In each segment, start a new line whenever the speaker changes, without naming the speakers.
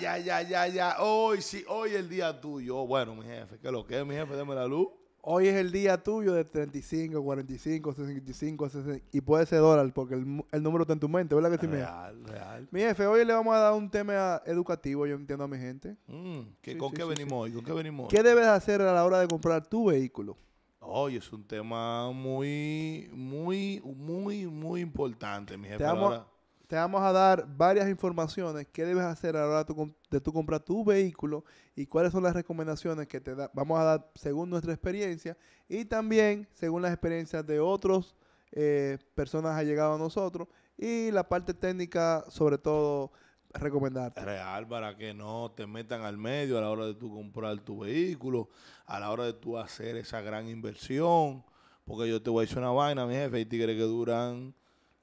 ya, ya, ya, ya. Hoy sí, hoy es el día tuyo. Oh, bueno, mi jefe, que lo que es, mi jefe, Dame la luz.
Hoy es el día tuyo de 35, 45, 65, 60, y puede ser dólar porque el, número está en tu mente, ¿verdad que sí, Real, real. Mi jefe, hoy le vamos a dar un tema educativo, yo entiendo a mi gente.
Mm, ¿Con qué venimos hoy? ¿Con qué venimos hoy?
¿Qué debes hacer a la hora de comprar tu vehículo? Hoy es un tema muy,
muy, muy, muy importante, mi jefe. Te
te vamos a dar varias informaciones, qué debes hacer a la hora de tu comprar tu vehículo y cuáles son las recomendaciones que te vamos a dar según nuestra experiencia y también según las experiencias de otros eh, personas llegado a nosotros y la parte técnica sobre todo recomendarte.
Real para que no te metan al medio a la hora de tu comprar tu vehículo, a la hora de tu hacer esa gran inversión, porque yo te voy a decir una vaina, mi
jefe, y tigres que duran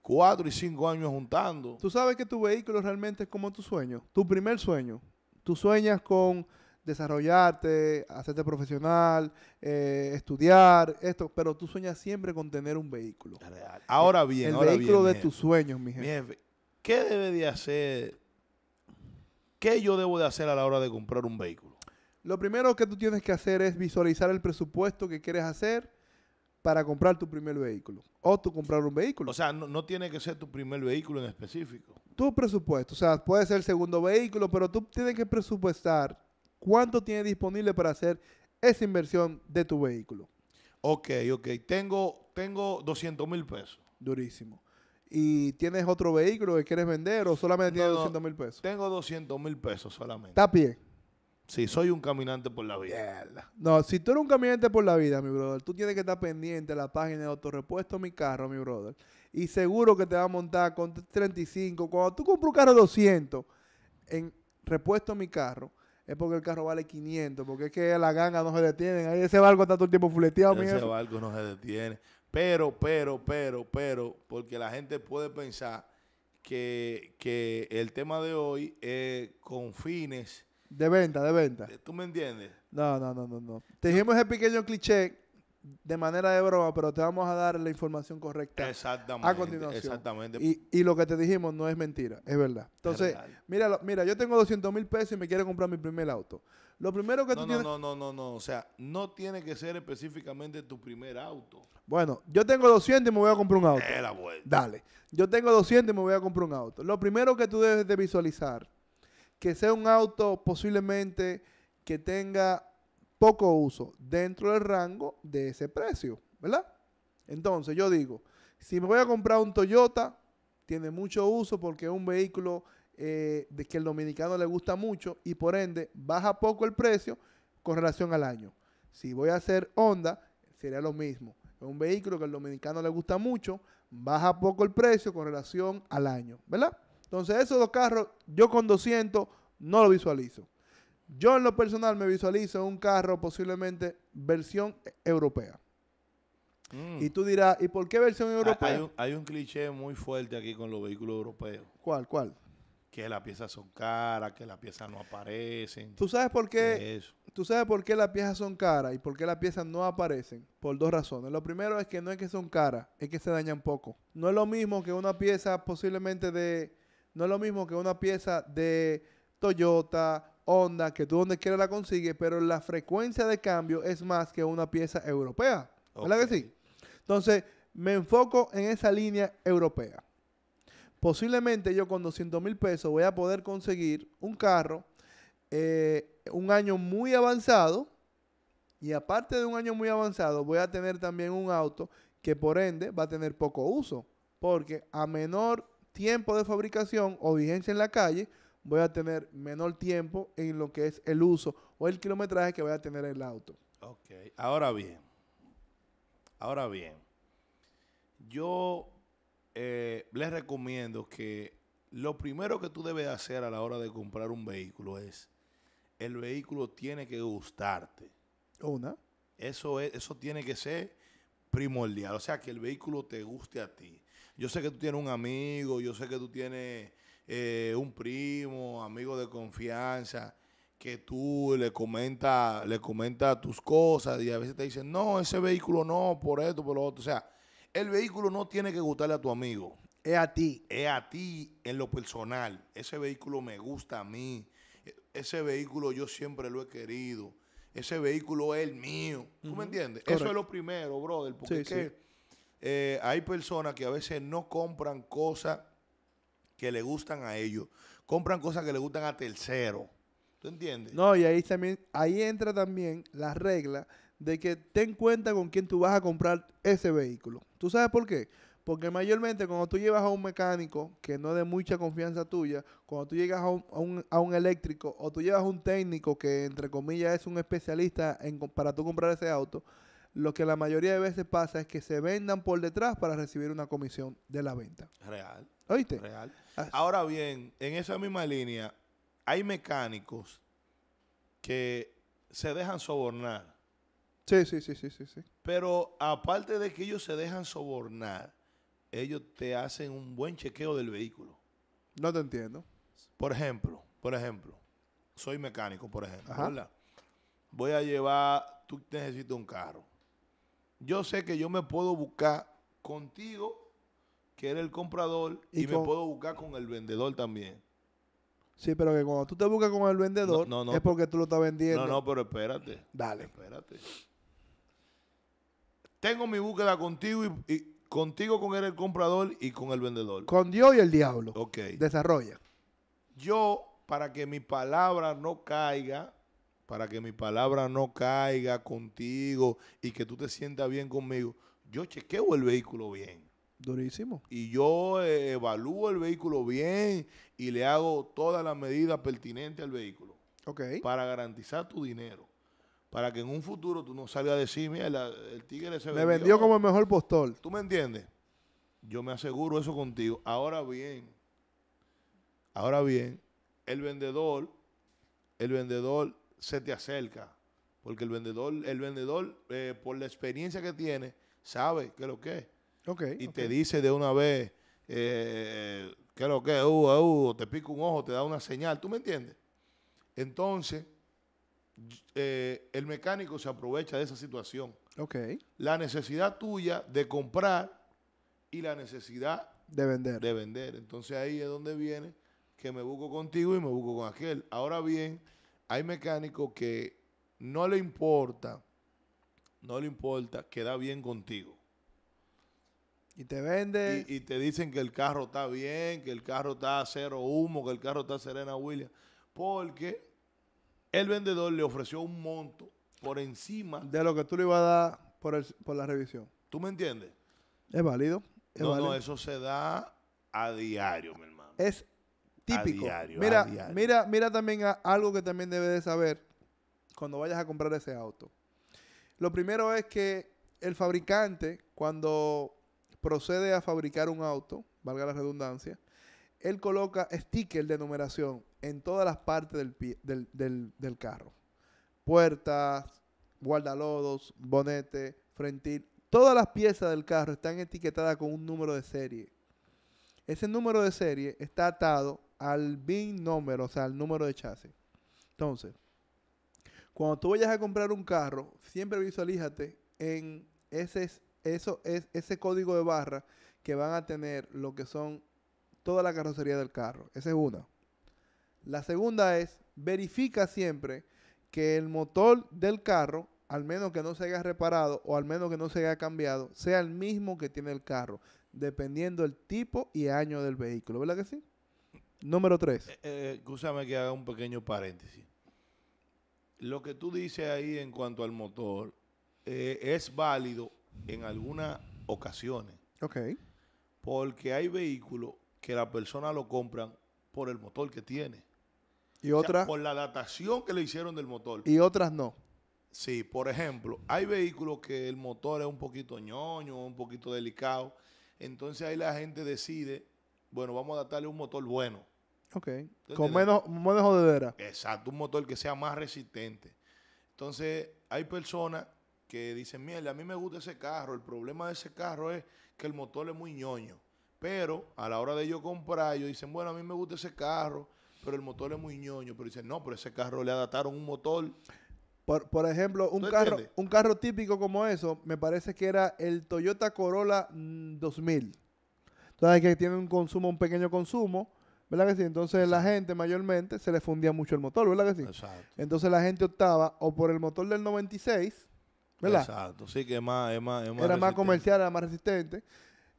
cuatro y cinco años juntando. Tú sabes que tu vehículo realmente es como tu sueño, tu primer sueño. Tú sueñas con desarrollarte, hacerte profesional, eh, estudiar, esto, pero tú sueñas siempre con tener un vehículo. Ahora bien, el vehículo de tus sueños, mi
¿Qué debe de hacer? ¿Qué yo debo de hacer a la hora de comprar un vehículo?
Lo primero que tú tienes que hacer es visualizar el presupuesto que quieres hacer, para comprar tu primer vehículo o tu comprar un vehículo. O
sea, no, tiene que ser tu primer vehículo en específico.
Tu presupuesto, o sea, puede ser el segundo vehículo, pero tú tienes que presupuestar cuánto tienes disponible para hacer esa inversión de tu vehículo. Ok, ok. Tengo, tengo 200 mil pesos. Durísimo. ¿Y tienes otro vehículo que quieres vender o solamente tienes 200 mil pesos?
Tengo 200 mil pesos solamente. Está bien. Sí, soy un caminante por la vida.
No, si tú eres un caminante por la vida, mi brother, tú tienes que estar pendiente a la página de autorrepuesto mi carro, mi brother. Y seguro que te va a montar con 35. Cuando tú compras un carro 200 en repuesto mi carro, es porque el carro vale 500, porque es que la ganga no se detienen. ese barco está todo el tiempo fuleteado. Ese barco no se
detiene. Pero, pero, pero, pero, porque la gente puede pensar que, el tema de hoy es con fines
de venta, de venta. Eh,
¿Tú me entiendes?
No, no, no, no, no. Te dijimos el pequeño cliché de manera de broma, pero te vamos a dar la información correcta
exactamente, a continuación. Exactamente.
Y, lo que te dijimos no es mentira, es verdad. Entonces, mira, mira, yo tengo 200 mil pesos y me quiero comprar mi primer auto. Lo primero que tú no, tienes... No, no, no, no, o sea,
no tiene que ser específicamente tu primer auto.
Bueno, yo tengo 200 y me voy a comprar un auto. la Dale, yo tengo 200 y me voy a comprar un auto. Lo primero que tú debes de visualizar que sea un auto posiblemente que tenga poco uso dentro del rango de ese precio, ¿verdad? Entonces yo digo, si me voy a comprar un Toyota, tiene mucho uso porque es un vehículo eh, de que el dominicano le gusta mucho y por ende baja poco el precio con relación al año. Si voy a hacer Honda, sería lo mismo. Es un vehículo que al dominicano le gusta mucho, baja poco el precio con relación al año, ¿verdad? Entonces, esos dos carros, yo con 200 no lo visualizo. Yo en lo personal me visualizo un carro posiblemente versión europea. Mm. Y tú dirás, ¿y por qué versión europea? Hay un,
hay un, cliché muy fuerte aquí con los vehículos europeos. ¿Cuál, cuál? Que las piezas son caras, que las piezas no aparecen. ¿Tú sabes
por qué? ¿Tú sabes por qué las piezas son caras y por qué las piezas no aparecen? Por dos razones. Lo primero es que no es que son caras, es que se dañan poco. No es lo mismo que una pieza posiblemente de no es lo mismo que una pieza de Toyota, Honda, que tú donde quieras la consigues, pero la frecuencia de cambio es más que una pieza europea. ¿Verdad que sí? Entonces, me enfoco en esa línea europea. Posiblemente yo con 200 mil pesos voy a poder conseguir un carro, eh, un año muy avanzado, y aparte de un año muy avanzado, voy a tener también un auto que por ende va a tener poco uso, porque a menor tiempo de fabricación o vigencia en la calle, voy a tener menor tiempo en lo que es el uso o el kilometraje que voy a tener el auto.
Ok, ahora bien, ahora bien, yo eh, les recomiendo que lo primero que tú debes hacer a la hora de comprar un vehículo es, el vehículo tiene que gustarte. Una. Eso, eso tiene que ser primordial, o sea, que el vehículo te guste a ti yo sé que tú tienes un amigo, yo sé que tú tienes eh, un primo, amigo de confianza, que tú le comenta, le comenta tus cosas y a veces te dicen, no, ese vehículo no, por esto, por lo otro. O sea, el vehículo no tiene que gustarle a tu amigo. Es a ti. Es a ti en lo personal. Ese vehículo me gusta a mí. Ese vehículo yo siempre lo he querido. Ese vehículo es el mío. ¿Tú me entiendes? Eso es lo primero, brother. Porque eh, hay personas que a veces no compran cosas que le gustan a ellos, compran cosas que le gustan a tercero. ¿Tú entiendes?
No, y ahí también, ahí entra también la regla de que ten cuenta con quién tú vas a comprar ese vehículo. ¿Tú sabes por qué? Porque mayormente cuando tú llevas a un mecánico que no es de mucha confianza tuya, cuando tú llegas a un, a un, eléctrico o tú llevas a un técnico que entre comillas es un especialista en, para tú comprar ese auto, lo que la mayoría de veces pasa es que se vendan por detrás para recibir una comisión de la venta. Real. ¿Oíste?
Real. Ahora bien, en esa misma línea, hay mecánicos que se dejan sobornar.
Sí, sí, sí, sí, sí,
Pero aparte de que ellos se dejan sobornar, ellos te hacen un buen chequeo del vehículo. No te entiendo. Por ejemplo, por ejemplo, soy mecánico, por ejemplo, Voy a llevar, tú necesitas un carro yo sé que yo me puedo buscar contigo, que eres el comprador, y, me puedo buscar con el vendedor también.
Sí, pero que cuando tú te buscas con el vendedor, es porque tú lo estás vendiendo. No, no,
pero espérate. Dale. Espérate. Tengo mi búsqueda contigo y, contigo con él el comprador y con el vendedor.
Con Dios y el diablo. Ok. Desarrolla.
Yo, para que mi palabra no caiga para que mi palabra no caiga contigo y que tú te sientas bien conmigo, yo chequeo el vehículo bien. Durísimo. Y yo eh, evalúo el vehículo bien y le hago todas las medidas pertinentes al vehículo. Ok. Para garantizar tu dinero. Para que en un futuro tú no salgas a decir, mira, el tigre se vendió. Me vendió como el
mejor postor. ¿Tú me
entiendes? Yo me aseguro eso contigo. Ahora bien, ahora bien, el vendedor, el vendedor se te acerca. Porque el vendedor, el vendedor eh, por la experiencia que tiene, sabe qué lo que y te dice de una vez, eh, qué lo que es, uh, uh, uh, te pica un ojo, te da una señal, ¿tú me entiendes? Entonces, eh, el mecánico se aprovecha de esa situación. Okay. La necesidad tuya de comprar y la necesidad de vender. De vender. Entonces ahí es donde viene que me busco contigo y me busco con aquel. Ahora bien, hay mecánicos que no le importa, no le importa, queda bien contigo. Y te vende. Y, te dicen que el carro está bien, que el carro está a cero humo, que el carro está Serena William. Porque el vendedor le ofreció un monto por
encima. De lo que tú le ibas a dar por, la revisión. ¿Tú me entiendes? Es válido.
Es no, no, eso se da a diario, mi hermano. Es típico. mira,
mira, mira también algo que también debes de saber cuando vayas a comprar ese auto. Lo primero es que el fabricante, cuando procede a fabricar un auto, valga la redundancia, él coloca stickers de numeración en todas las partes del, del, del carro. Puertas, guardalodos, bonete, frentil. Todas las piezas del carro están etiquetadas con un número de serie. Ese número de serie está atado al BIN número, o sea, al número de chasis. Entonces, cuando tú vayas a comprar un carro, siempre visualízate en ese, eso, es, ese código de barra que van a tener lo que son toda la carrocería del carro. Esa es una. La segunda es, verifica siempre que el motor del carro, al menos que no se haya reparado o al menos que no se haya cambiado, sea el mismo que tiene el carro, dependiendo del tipo y año del vehículo. ¿Verdad que sí? Número tres. Eh,
eh, que haga un pequeño paréntesis. Lo que tú dices ahí en cuanto al motor eh, es válido en algunas ocasiones. Ok. Porque hay vehículos que la persona lo compran por el motor que tiene. Y otras. por la datación que le hicieron del motor. Y
otras no. Sí,
por ejemplo, hay vehículos que el motor es un poquito ñoño, un poquito delicado. Entonces ahí la gente decide, bueno, vamos a darle un motor bueno. Ok. Con menos,
menos jodedera.
Exacto, un motor que sea más resistente. Entonces, hay personas que dicen, mierda, a mí me gusta ese carro. El problema de ese carro es que el motor es muy ñoño. Pero a la hora de yo comprar, yo dicen, bueno, a mí me gusta ese carro, pero el motor es muy ñoño. Pero dicen, no, pero ese carro le adaptaron un motor.
Por, ejemplo, un carro, un carro típico como eso, me parece que era el Toyota Corolla 2000. Mm, Entonces, que tiene un consumo, un pequeño consumo, ¿verdad que sí? Entonces la gente mayormente se le fundía mucho el motor, ¿verdad que sí? Exacto. Entonces la gente optaba o por el motor del 96, ¿verdad?
Exacto, sí que más, era más
comercial, era más resistente.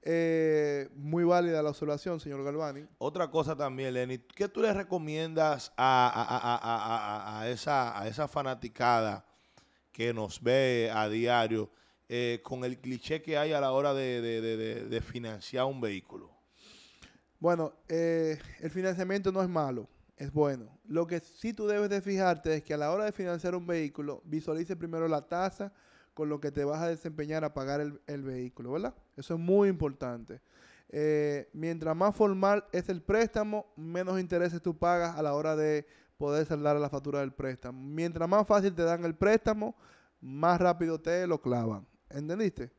Eh, muy válida la observación, señor Galvani.
Otra cosa también, Lenny, ¿qué tú le recomiendas a, a, esa, fanaticada que nos ve a diario eh, con el cliché que hay a la hora de financiar un vehículo?
Bueno, eh, el financiamiento no es malo, es bueno. Lo que sí tú debes de fijarte es que a la hora de financiar un vehículo, visualice primero la tasa con lo que te vas a desempeñar a pagar el, vehículo, ¿verdad? Eso es muy importante. Eh, mientras más formal es el préstamo, menos intereses tú pagas a la hora de poder saldar la factura del préstamo. Mientras más fácil te dan el préstamo, más rápido te lo clavan. ¿Entendiste?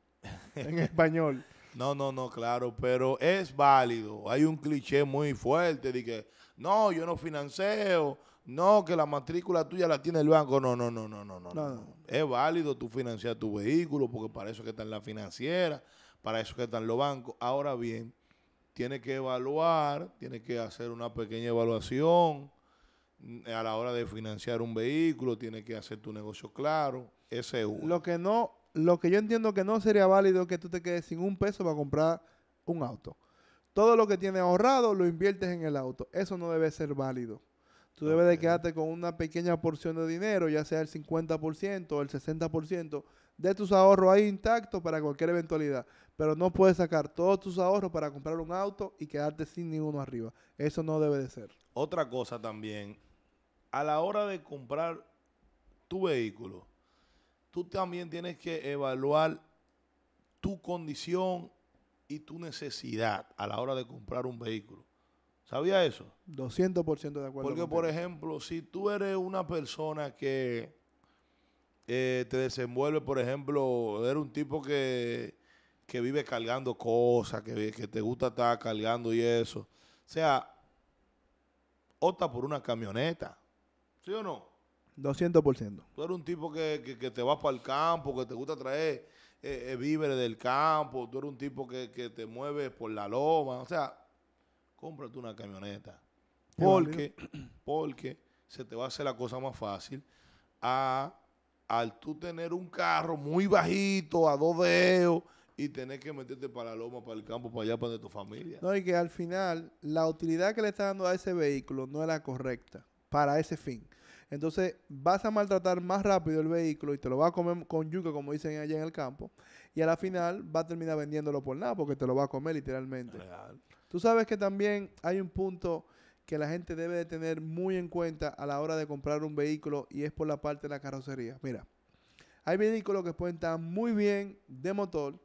en español.
No, no, no, claro, pero es válido. Hay un cliché muy fuerte de que, no, yo no financio, no, que la matrícula tuya la tiene el banco. No, no, no, no, no, no. no. Es válido tú financiar tu vehículo porque para eso que están las financieras, para eso que están los bancos. Ahora bien, tiene que evaluar, tiene que hacer una pequeña evaluación mm, a la hora de financiar un vehículo, tiene que hacer tu negocio claro.
Ese es uno. Lo que no lo que yo entiendo que no sería válido que tú te quedes sin un peso para comprar un auto. Todo lo que tienes ahorrado lo inviertes en el auto. Eso no debe ser válido. Tú debes de quedarte con una pequeña porción de dinero, ya sea el 50% o el 60% de tus ahorros ahí intactos para cualquier eventualidad. Pero no puedes sacar todos tus ahorros para comprar un auto y quedarte sin ninguno arriba. Eso no debe de ser.
Otra cosa también, a la hora de comprar tu vehículo, tú también tienes que evaluar tu condición y tu necesidad a la hora de comprar un vehículo. ¿Sabía eso?
200% de acuerdo. Porque, por
ejemplo, si tú eres una persona que eh, te desenvuelve, por ejemplo, eres un tipo que, vive cargando cosas, que, que te gusta estar cargando y eso. O sea, opta por una camioneta. ¿Sí o no? 200%. Tú eres un tipo que, que, te vas para el campo, que te gusta traer eh, eh, víveres del campo, tú eres un tipo que, te mueves por la loma, o sea, cómprate una camioneta. Porque, porque se te va a hacer la cosa más fácil a, al tú tener un carro muy bajito,
a dos dedos,
y tener que meterte para la loma, para el campo, para allá, para de tu familia. No, y
que al final la utilidad que le está dando a ese vehículo no es la correcta para ese fin. Entonces vas a maltratar más rápido el vehículo y te lo va a comer con yuca, como dicen allá en el campo. Y a la final va a terminar vendiéndolo por nada porque te lo va a comer literalmente. Tú sabes que también hay un punto que la gente debe de tener muy en cuenta a la hora de comprar un vehículo y es por la parte de la carrocería. Mira, hay vehículos que pueden estar muy bien de motor,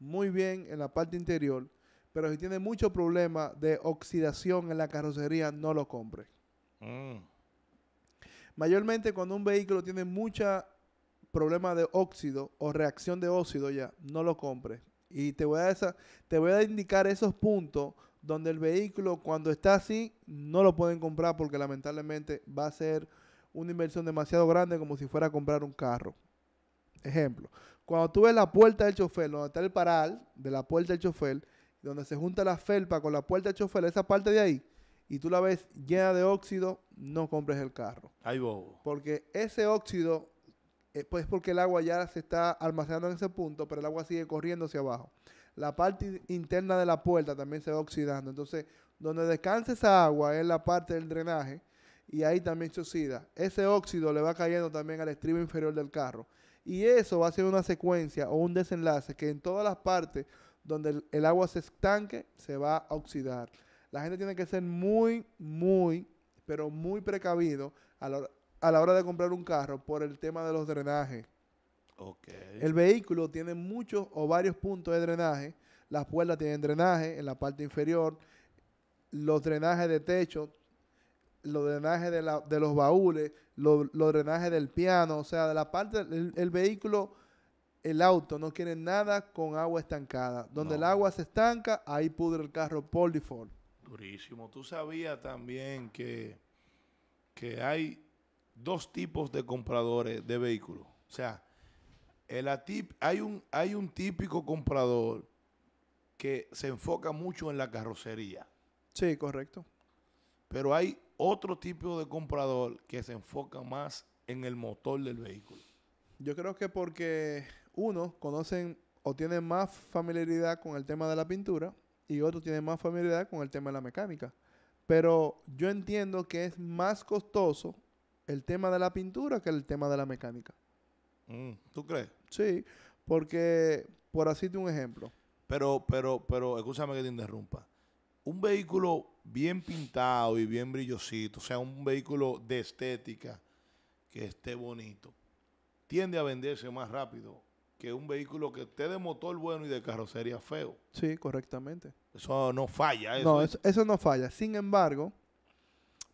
muy bien en la parte interior, pero si tiene mucho problema de oxidación en la carrocería, no lo compre. Mm. Mayormente cuando un vehículo tiene mucha problema de óxido o reacción de óxido ya, no lo compres. Y te voy a, esa, te voy a indicar esos puntos donde el vehículo cuando está así no lo pueden comprar porque lamentablemente va a ser una inversión demasiado grande como si fuera a comprar un carro. Ejemplo, cuando tú ves la puerta del chofer, donde está el paral de la puerta del chofer, donde se junta la felpa con la puerta del chofer, esa parte de ahí, y tú la ves llena de óxido, no compres el carro. ¡Ay, bobo. Porque ese óxido, eh, pues porque el agua ya se está almacenando en ese punto, pero el agua sigue corriendo hacia abajo. La parte interna de la puerta también se va oxidando. Entonces, donde descansa esa agua es la parte del drenaje y ahí también se oxida. Ese óxido le va cayendo también al estribo inferior del carro. Y eso va a ser una secuencia o un desenlace que en todas las partes donde el agua se estanque se va a oxidar la gente tiene que ser muy, muy, pero muy precavido a la, hora de comprar un carro por el tema de los drenajes. El vehículo tiene muchos o varios puntos de drenaje. Las puertas tienen drenaje en la parte inferior. Los drenajes de techo, los drenajes de, los baúles, los, drenajes del piano, o sea, de la parte, el, vehículo, el auto no quiere nada con agua estancada. Donde el agua se estanca, ahí pudre el carro por default.
Tú sabías también que, que hay dos tipos de compradores de vehículos. O sea, el hay, un, hay un típico comprador que se enfoca mucho en la carrocería. Sí, correcto. Pero hay otro tipo de comprador que se enfoca más en el motor del vehículo.
Yo creo que porque uno conocen o tiene más familiaridad con el tema de la pintura y otros tienen más familiaridad con el tema de la mecánica. Pero yo entiendo que es más costoso el tema de la pintura que el tema de la mecánica. Mm, ¿Tú crees? Sí, porque, por así te un ejemplo.
Pero, pero, pero, escúchame que te interrumpa. Un vehículo bien pintado y bien brillosito, o sea, un vehículo de estética que esté bonito, tiende a venderse más rápido que un vehículo que esté de motor bueno y de carrocería feo.
Sí, correctamente.
Eso no falla. Eso no,
eso, no falla. Sin embargo,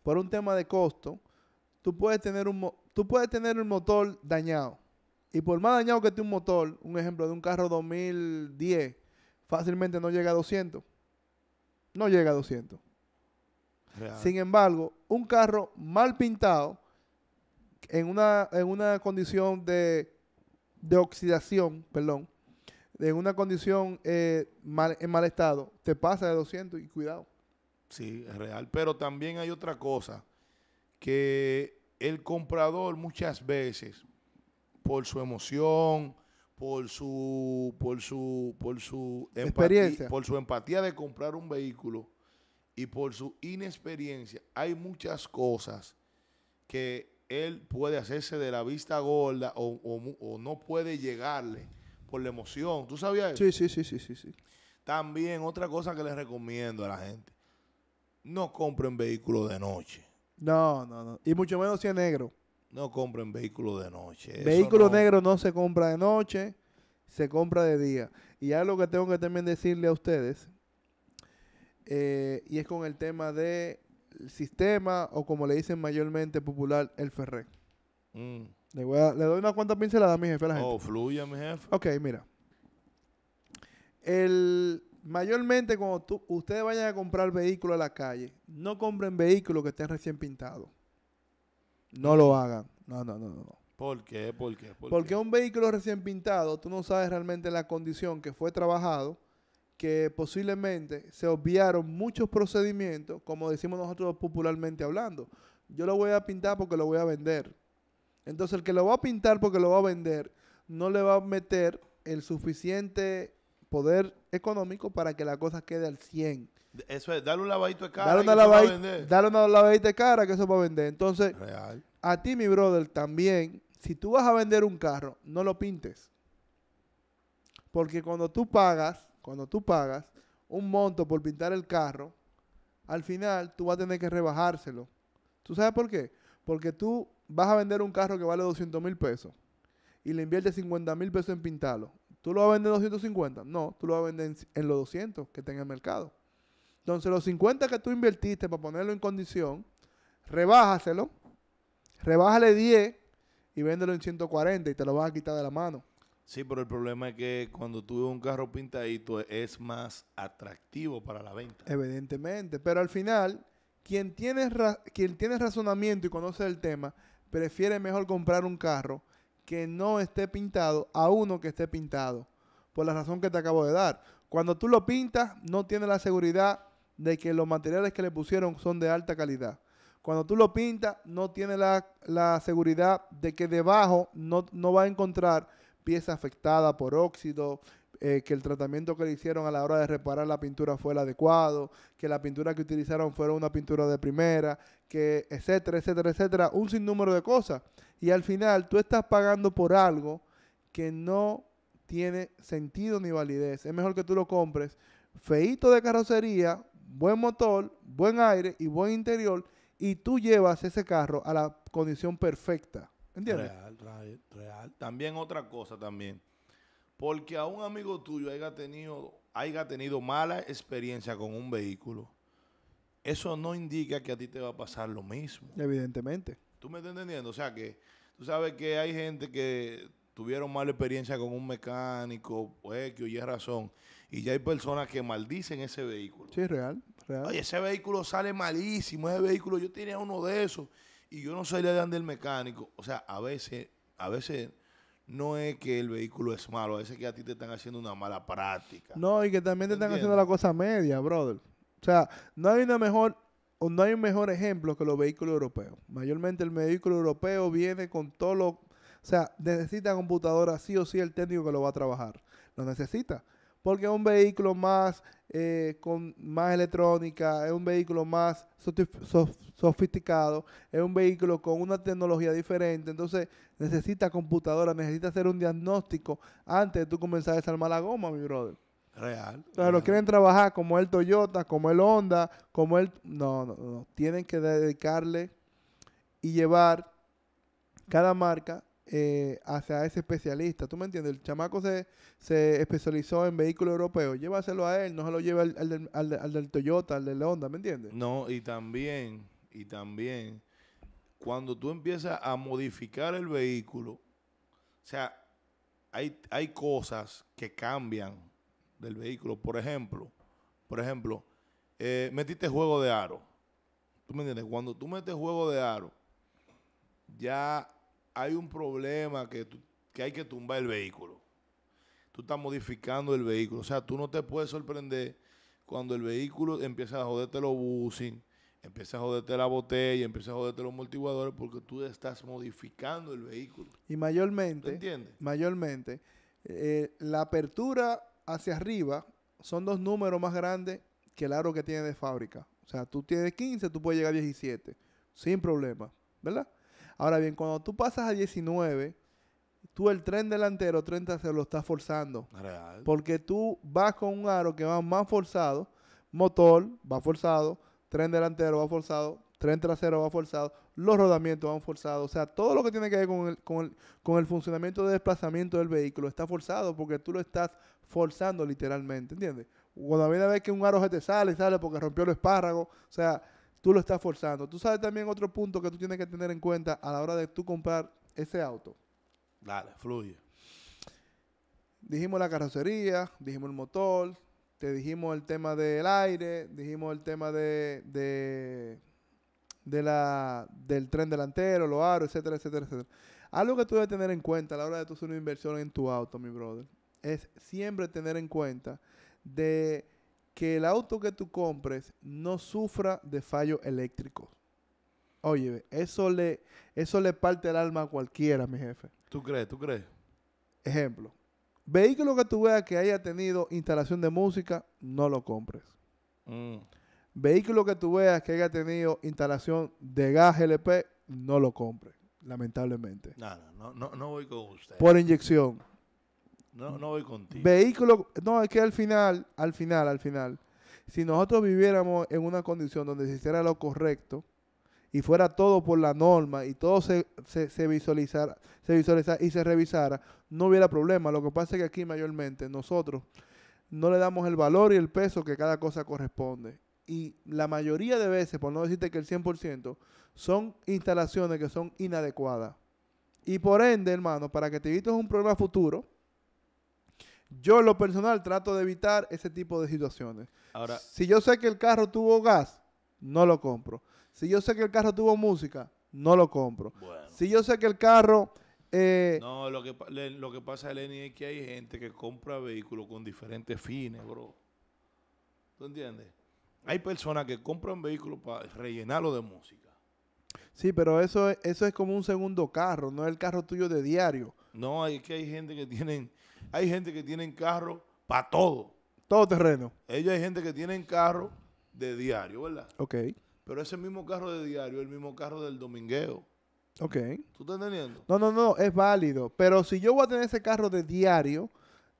por un tema de costo, tú puedes tener un, tú puedes tener un motor dañado. Y por más dañado que esté un motor, un ejemplo de un carro 2010, fácilmente no llega a 200. No llega a 200. Sin embargo, un carro mal pintado, en una, en una condición de de oxidación, perdón, en una condición eh, en mal estado, te pasa de 200 y cuidado.
Sí, es real. Pero también hay otra cosa, que el comprador muchas veces, por su emoción, por su, por su, por su por su empatía de comprar un vehículo y por su inexperiencia, hay muchas
cosas
que él puede hacerse de la vista gorda o, no puede llegarle por la emoción. ¿Tú sabías eso? Sí,
sí, sí, sí, sí, sí.
También otra cosa que les recomiendo a la gente. No compren vehículos de noche.
No, no, no. Y mucho menos si es negro.
No compren vehículos de noche. Vehículo negro
no se compra de noche, se compra de día. Y algo que tengo que también decirle a ustedes, eh, y es con el tema de el sistema o como le dicen mayormente popular, el ferré. Mm. Le, voy a, le doy una cuanta pincelada a mi jefe la oh, gente. Oh,
fluya mi jefe.
Ok, mira. El, mayormente cuando tú, ustedes vayan a comprar vehículos a la calle, no compren vehículos que estén recién pintados. No lo mm. hagan. No, no, no, no.
¿Por qué? ¿Por Porque
un vehículo recién pintado, tú no sabes realmente la condición que fue trabajado que posiblemente se obviaron muchos procedimientos, como decimos nosotros popularmente hablando. Yo lo voy a pintar porque lo voy a vender. Entonces el que lo va a pintar porque lo va a vender, no le va a meter el suficiente poder económico para que la cosa quede al 100.
Eso es, dale un lavadito de cara. Darle una, lavadito. dale
un lavadito de cara que eso va a vender. Entonces, a ti, mi brother, también, si tú vas a vender un carro, no lo pintes. Porque cuando tú pagas, cuando tú pagas un monto por pintar el carro, al final tú vas a tener que rebajárselo. ¿Tú sabes por qué? Porque tú vas a vender un carro que vale 200 mil pesos y le inviertes 50 mil pesos en pintarlo. ¿Tú lo vas a vender 250? No, tú lo vas a vender en, los 200 que tenga el mercado. Entonces, los 50 que tú invertiste para ponerlo en condición, rebájaselo, rebájale 10 y véndelo en 140 y te lo vas a quitar de la mano.
Sí, pero el problema es que cuando tú ves un carro pintadito e-, es más atractivo para la venta.
Evidentemente, pero al final, quien tiene, quien tiene razonamiento y conoce el tema, prefiere mejor comprar un carro que no esté pintado a uno que esté pintado, por la razón que te acabo de dar. Cuando tú lo pintas, no tienes la seguridad de que los materiales que le pusieron son de alta calidad. Cuando tú lo pintas, no tienes la, seguridad de que debajo no, no va a encontrar pieza afectada por óxido, eh, que el tratamiento que le hicieron a la hora de reparar la pintura fue el adecuado, que la pintura que utilizaron fuera una pintura de primera, que etcétera, etcétera, etcétera, un sinnúmero de cosas. Y al final tú estás pagando por algo que no tiene sentido ni validez. Es mejor que tú lo compres feito de carrocería, buen motor, buen aire y buen interior y tú llevas ese carro a la condición perfecta. ¿Entiendes?
Real, real, También otra cosa también. Porque a un amigo tuyo haya tenido, haya tenido mala experiencia con un vehículo, eso no indica que a ti te va a pasar lo mismo.
Evidentemente.
¿Tú me estás entendiendo? O sea que tú sabes que hay gente que tuvieron mala experiencia con un mecánico, pues que oye razón, y ya hay personas que maldicen ese vehículo.
Sí, real, real. Oye,
ese vehículo sale malísimo, ese vehículo, yo tenía uno de esos y yo no soy de dónde el mecánico. O sea, a veces, a veces no es que el vehículo es malo, a veces es que a ti te están haciendo una mala práctica.
No, y que también te están haciendo la cosa media, brother. O sea, no hay una mejor o no hay un mejor ejemplo que los vehículos europeos. Mayormente el vehículo europeo viene con todo lo... O sea, necesita computadora sí o sí el técnico que lo va a trabajar. Lo necesita porque es un vehículo más eh, con más electrónica, es un vehículo más sofisticado, es un vehículo con una tecnología diferente, entonces necesita computadora, necesita hacer un diagnóstico antes de tú comenzar a desarmar la goma, mi brother. Real. quieren trabajar como el Toyota, como el Honda, como el... No, no, no. Tienen que dedicarle y llevar cada marca eh, hacia ese especialista. ¿Tú me entiendes? El chamaco se, se especializó en vehículos europeos. Llévaselo a él, no se lo lleve al, del, Toyota, al del Honda, ¿me entiendes?
No, y también, y también, cuando tú empiezas a modificar el vehículo, o sea, hay, hay cosas que cambian del vehículo. Por ejemplo, por ejemplo, eh, metiste juego de aro. ¿Tú me entiendes? Cuando tú metes juego de aro, ya hay un problema que, hay que tumbar el vehículo. Tú estás modificando el vehículo. O sea, tú no te puedes sorprender cuando el vehículo empieza a joderte los busing, empieza a joderte la botella, empieza a joderte los amortiguadores porque tú estás modificando el vehículo.
Y mayormente, mayormente, eh, la apertura hacia arriba son dos números más grandes que el aro que tiene de fábrica. O sea, tú tienes 15, tú puedes llegar a 17, sin problema, ¿verdad? Ahora bien, cuando tú pasas a 19, tú el tren delantero, 30, se lo estás forzando. Porque tú vas con un aro que va más forzado, motor va forzado, tren delantero va forzado, tren trasero va forzado, los rodamientos van forzados. O sea, todo lo que tiene que ver con el, con el funcionamiento de desplazamiento del vehículo está forzado porque tú lo estás forzando literalmente, ¿entiendes? Cuando mí a ver que un aro se te sale, sale porque rompió el espárrago. O sea, tú lo estás forzando. Tú sabes también otro punto que tú tienes que tener en cuenta a la hora de tú comprar ese auto.
Dale, fluye.
Dijimos la carrocería, dijimos el motor, te dijimos el tema del aire, dijimos el tema de, de, la, del tren delantero, los aros, etcétera, etcétera, etcétera. Algo que tú debes tener en cuenta a la hora de tú hacer una inversión en tu auto, mi brother, es siempre tener en cuenta de que el auto que tú compres no sufra de fallos eléctricos. Oye, eso le, eso le parte el alma a cualquiera, mi jefe. ¿Tú crees? ¿Tú crees? Ejemplo. Vehículo que tú veas que haya tenido instalación de música, no lo compres. Mm. Vehículo que tú veas que haya tenido instalación de gas LP, no lo compres, lamentablemente.
No, no, no, no voy con usted. Por inyección. No, no voy contigo. Vehículo,
no, es que al final, al final, al final, si nosotros viviéramos en una condición donde se hiciera lo correcto y fuera todo por la norma y todo se, se, se visualizara, se visualizara y se revisara, no hubiera problema. Lo que pasa es que aquí mayormente nosotros no le damos el valor y el peso que cada cosa corresponde. Y la mayoría de veces, por no decirte que el 100%, son instalaciones que son inadecuadas. Y por ende, hermano, para que te evites un problema futuro, yo en lo personal trato de evitar ese tipo de situaciones. Ahora, si yo sé que el carro tuvo gas, no lo compro. Si yo sé que el carro tuvo música, no lo compro. Si yo sé que el carro... Eh,
no, lo que, pasa, Lenny, es que hay gente que compra vehículos con diferentes fines, bro. ¿Tú entiendes? Hay personas que compran vehículos para rellenarlo de música.
Sí, pero eso, eso es como un segundo carro, no es el carro tuyo de diario.
No, es que hay gente que tienen hay gente que tiene carro para todo.
Todo terreno.
Ellos hay gente que tiene carro de diario, ¿verdad? Ok. Pero ese mismo carro de diario es el mismo carro del domingueo.
Ok. ¿Tú estás entendiendo? No, no, no, es válido. Pero si yo voy a tener ese carro de diario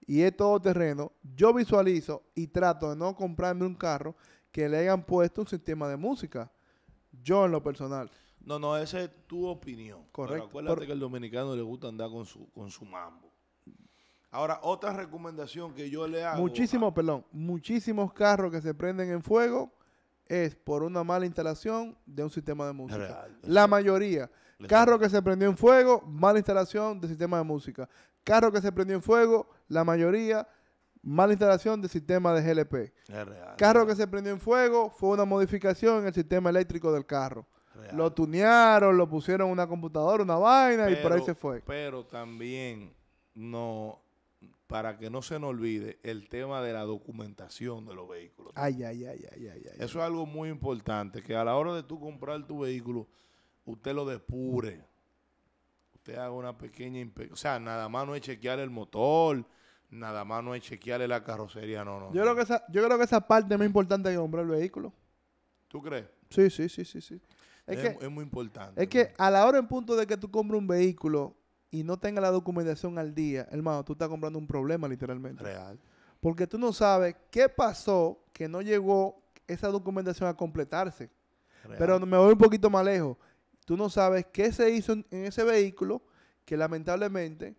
y es todo terreno, yo visualizo y trato de no comprarme un carro que le hayan puesto un sistema de música. Yo en lo personal.
No, no, esa es tu opinión. Correcto. Pero acuérdate que al dominicano le gusta andar con su, con su mambo. Ahora, otra recomendación que yo le hago. Muchísimos,
perdón, muchísimos carros que se prenden en fuego es por una mala instalación de un sistema de música. la mayoría. Carro que se prendió en fuego, mala instalación de sistema de música. Carro que se prendió en fuego, la mayoría, mala instalación de sistema de GLP. Carro que se prendió en fuego, fue una modificación en el sistema eléctrico del carro. Lo tunearon, lo pusieron en una computadora, una vaina y por ahí se fue.
Pero también no para que no se nos olvide el tema de la documentación de los vehículos.
Ay, ay, ay, ay, ay, ay.
Eso es algo muy importante, que a la hora de tú comprar tu vehículo, usted lo despure. Usted haga una pequeña O sea, nada más no es chequear el motor, nada más no es chequearle la carrocería, no, no. Yo,
Creo, que esa, yo creo que esa parte es más importante que comprar el vehículo. ¿Tú crees? Sí, sí, sí, sí, sí. Es, que, es
muy importante.
Es que a la hora en punto de que tú compres un vehículo, y no tenga la documentación al día, hermano, tú estás comprando un problema literalmente. Real. Porque tú no sabes qué pasó que no llegó esa documentación a completarse. Pero me voy un poquito más lejos. Tú no sabes qué se hizo en, ese vehículo que lamentablemente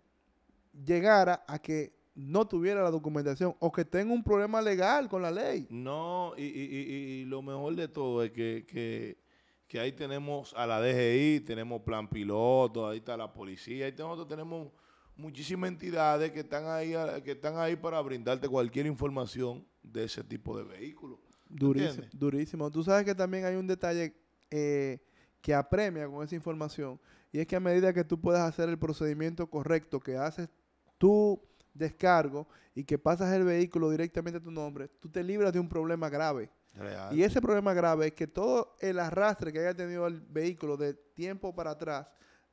llegara a que no tuviera la documentación o que tenga un problema legal con la ley.
No, y, lo mejor de todo es que, que que ahí tenemos a la DGI, tenemos plan piloto, ahí está la policía, ahí tenemos muchísimas entidades que están ahí que están ahí para brindarte cualquier información de ese tipo de vehículos.
Durísimo, durísimo. Tú sabes que también hay un detalle eh, que apremia con esa información y es que a medida que tú puedas hacer el procedimiento correcto, que haces tu descargo y que pasas el vehículo directamente a tu nombre, tú te libras de un problema grave. Y ese problema grave es que todo el arrastre que haya tenido el vehículo de tiempo para atrás,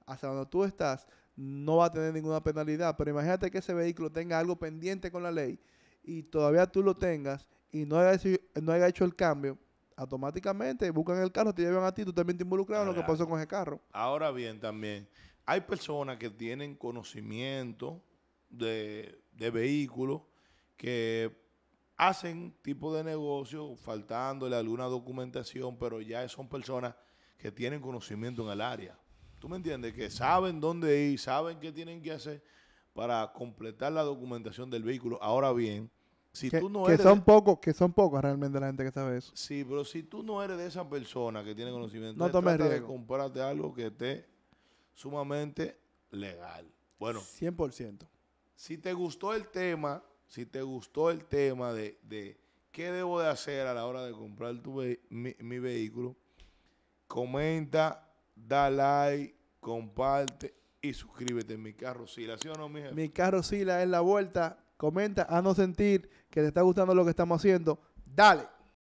hasta donde tú estás, no va a tener ninguna penalidad. Pero imagínate que ese vehículo tenga algo pendiente con la ley y todavía tú lo tengas y no haya, no haya hecho el cambio, automáticamente buscan el carro, te llevan a ti, tú también te involucras en lo que pasó con ese carro.
Ahora bien, también hay personas que tienen conocimiento de, de vehículos que hacen tipo de negocio faltándole alguna documentación, pero ya son personas que tienen conocimiento en el área. ¿Tú me entiendes? Que saben dónde ir, saben qué tienen que hacer para completar la documentación del vehículo. Ahora bien, si tú no que eres... Son
pocos, que son pocos realmente la gente que sabe eso.
Sí, pero si tú no eres de esa persona que tiene conocimiento, no eh, trata de comprarte algo que esté sumamente legal. Bueno.
100%.
Si te gustó el tema, si te gustó el tema de, de qué debo de hacer a la hora de comprar tu mi, vehículo, comenta, da like, comparte y suscríbete. Mi carro Sila, ¿sí o no, mi Mi
carro Sila es la vuelta. Comenta, a no sentir que te está gustando lo que estamos haciendo. Dale.